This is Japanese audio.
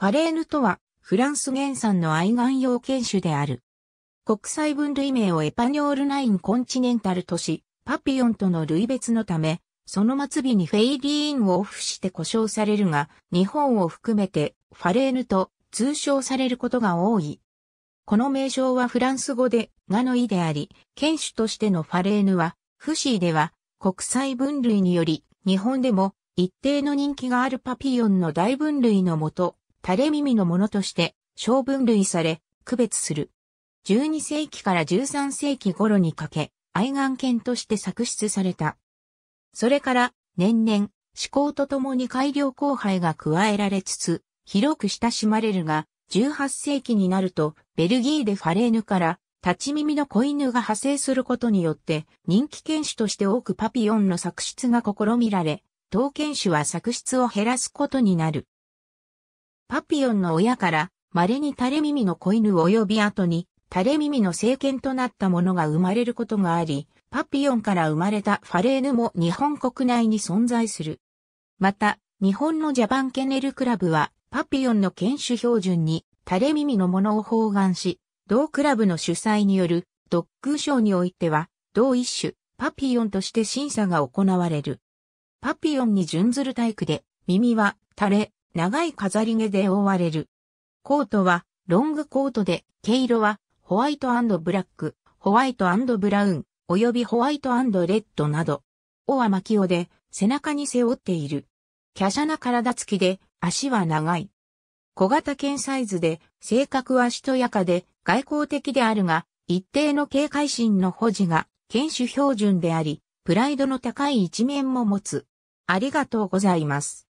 ファレーヌとは、フランス原産の愛玩用犬種である。国際分類名をエパニョールナインコンチネンタル都市、パピオンとの類別のため、その末尾にフェイリーンをオフして呼称されるが、日本を含めてファレーヌと通称されることが多い。この名称はフランス語でガの意であり、犬種としてのファレーヌは、フシーでは国際分類により、日本でも一定の人気があるパピオンの大分類のもと、垂れ耳のものとして、小分類され、区別する。12世紀から13世紀頃にかけ、愛玩犬として作出された。それから、年々、思考とともに改良後輩が加えられつつ、広く親しまれるが、18世紀になると、ベルギーでファレーヌから、立ち耳の子犬が派生することによって、人気犬種として多くパピオンの作出が試みられ、当犬種は作出を減らすことになる。パピオンの親から、稀に垂れ耳の子犬及び後に、垂れ耳の聖剣となったものが生まれることがあり、パピオンから生まれたファレーヌも日本国内に存在する。また、日本のジャパンケネルクラブは、パピオンの犬種標準に、垂れ耳のものを包含し、同クラブの主催による、ドッグ賞においては、同一種、パピオンとして審査が行われる。パピオンに準ずるタイプで、耳は、垂れ、長い飾り毛で覆われる。コートはロングコートで、毛色はホワイトブラック、ホワイトブラウン、およびホワイトレッドなど。尾は巻き尾で、背中に背負っている。華奢な体つきで、足は長い。小型犬サイズで、性格はしとやかで、外交的であるが、一定の警戒心の保持が、犬種標準であり、プライドの高い一面も持つ。ありがとうございます。